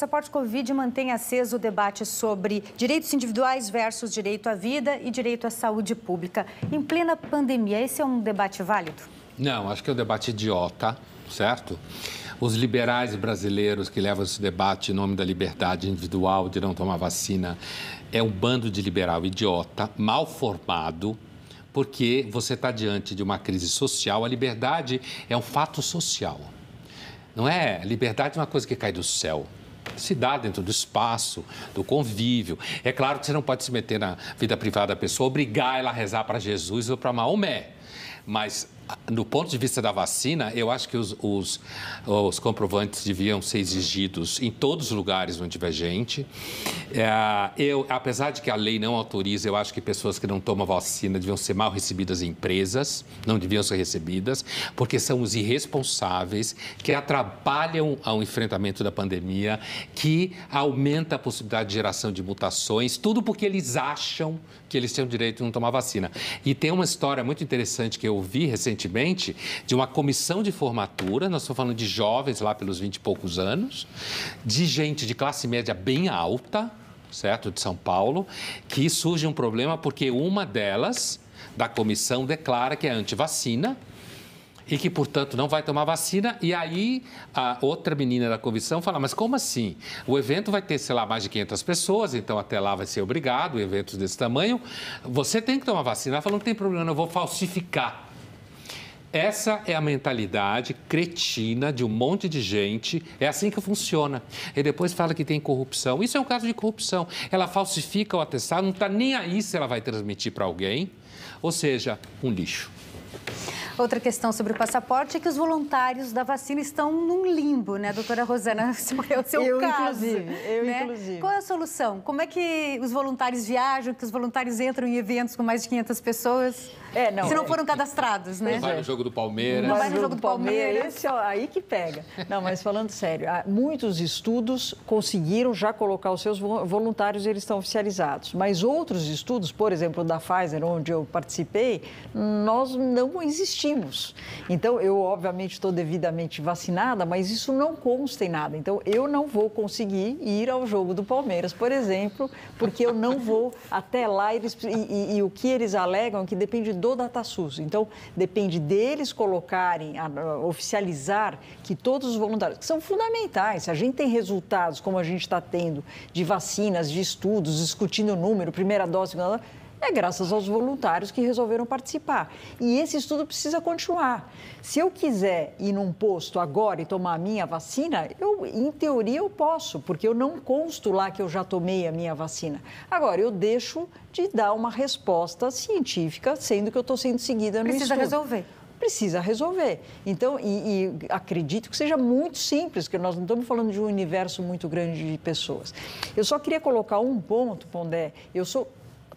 Passaporte Covid mantém aceso o debate sobre direitos individuais versus direito à vida e direito à saúde pública. Em plena pandemia, esse é um debate válido? Não, acho que é um debate idiota, certo? Os liberais brasileiros que levam esse debate em nome da liberdade individual de não tomar vacina é um bando de liberal idiota, mal formado, porque você está diante de uma crise social. A liberdade é um fato social. Não é? liberdade é uma coisa que cai do céu se dá dentro do espaço, do convívio. É claro que você não pode se meter na vida privada da pessoa, obrigar ela a rezar para Jesus ou para Maomé. Mas no ponto de vista da vacina, eu acho que os, os, os comprovantes deviam ser exigidos em todos os lugares onde tiver gente. É, eu, apesar de que a lei não autoriza, eu acho que pessoas que não tomam vacina deviam ser mal recebidas em empresas, não deviam ser recebidas, porque são os irresponsáveis que atrapalham ao enfrentamento da pandemia, que aumenta a possibilidade de geração de mutações, tudo porque eles acham que eles têm o direito de não tomar vacina. E tem uma história muito interessante que eu vi recentemente recentemente de uma comissão de formatura, nós estamos falando de jovens lá pelos 20 e poucos anos, de gente de classe média bem alta, certo? De São Paulo, que surge um problema porque uma delas da comissão declara que é antivacina e que, portanto, não vai tomar vacina. E aí, a outra menina da comissão fala: Mas como assim? O evento vai ter, sei lá, mais de 500 pessoas, então até lá vai ser obrigado, eventos desse tamanho. Você tem que tomar vacina. Ela falou: Não tem problema, eu vou falsificar essa é a mentalidade cretina de um monte de gente. É assim que funciona. E depois fala que tem corrupção. Isso é um caso de corrupção. Ela falsifica o atestado, não está nem aí se ela vai transmitir para alguém. Ou seja, um lixo. Outra questão sobre o passaporte é que os voluntários da vacina estão num limbo, né, doutora Rosana? É o seu eu, caso. Inclusive, eu, né? inclusive. Qual é a solução? Como é que os voluntários viajam, que os voluntários entram em eventos com mais de 500 pessoas? É, não. Se não foram cadastrados, né? Não vai no jogo do Palmeiras. Não vai no jogo do Palmeiras. Esse, ó, é aí que pega. Não, mas falando sério, muitos estudos conseguiram já colocar os seus voluntários e eles estão oficializados. Mas outros estudos, por exemplo, da Pfizer, onde eu participei, nós não existimos. Então, eu, obviamente, estou devidamente vacinada, mas isso não consta em nada. Então, eu não vou conseguir ir ao jogo do Palmeiras, por exemplo, porque eu não vou até lá. e, e, e o que eles alegam é que depende do DataSUS. Então, depende deles colocarem, oficializar que todos os voluntários, que são fundamentais, se a gente tem resultados como a gente está tendo de vacinas, de estudos, discutindo o número, primeira dose, segunda dose, é graças aos voluntários que resolveram participar. E esse estudo precisa continuar. Se eu quiser ir num posto agora e tomar a minha vacina, eu, em teoria eu posso, porque eu não consto lá que eu já tomei a minha vacina. Agora, eu deixo de dar uma resposta científica, sendo que eu estou sendo seguida no Precisa estudo. resolver precisa resolver. Então, e, e, acredito que seja muito simples, que nós não estamos falando de um universo muito grande de pessoas. Eu só queria colocar um ponto, Pondé. Eu sou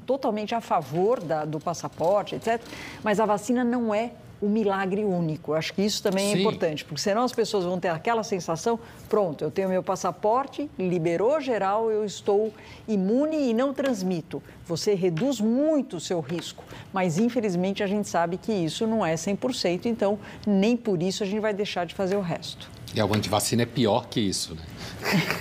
totalmente a favor da, do passaporte, etc. Mas a vacina não é o milagre único. Acho que isso também é Sim. é importante, porque senão as pessoas vão ter aquela sensação: pronto, eu tenho meu passaporte, liberou geral, eu estou imune e não transmito. Você reduz muito o seu risco, mas infelizmente a gente sabe que isso não é 100%, então nem por isso a gente vai deixar de fazer o resto. E a antivacina é pior que isso, né?